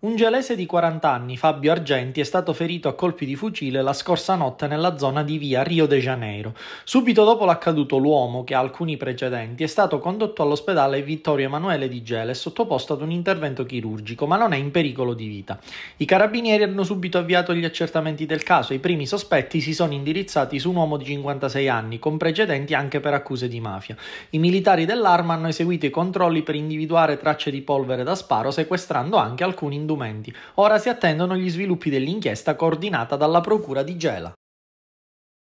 Un gelese di 40 anni, Fabio Argenti, è stato ferito a colpi di fucile la scorsa notte nella zona di via Rio de Janeiro. Subito dopo l'accaduto, l'uomo, che ha alcuni precedenti, è stato condotto all'ospedale Vittorio Emanuele di Gela e sottoposto ad un intervento chirurgico, ma non è in pericolo di vita. I carabinieri hanno subito avviato gli accertamenti del caso. e I primi sospetti si sono indirizzati su un uomo di 56 anni, con precedenti anche per accuse di mafia. I militari dell'arma hanno eseguito i controlli per individuare tracce di polvere da sparo, sequestrando anche alcuni indumenti. Ora si attendono gli sviluppi dell'inchiesta coordinata dalla Procura di Gela.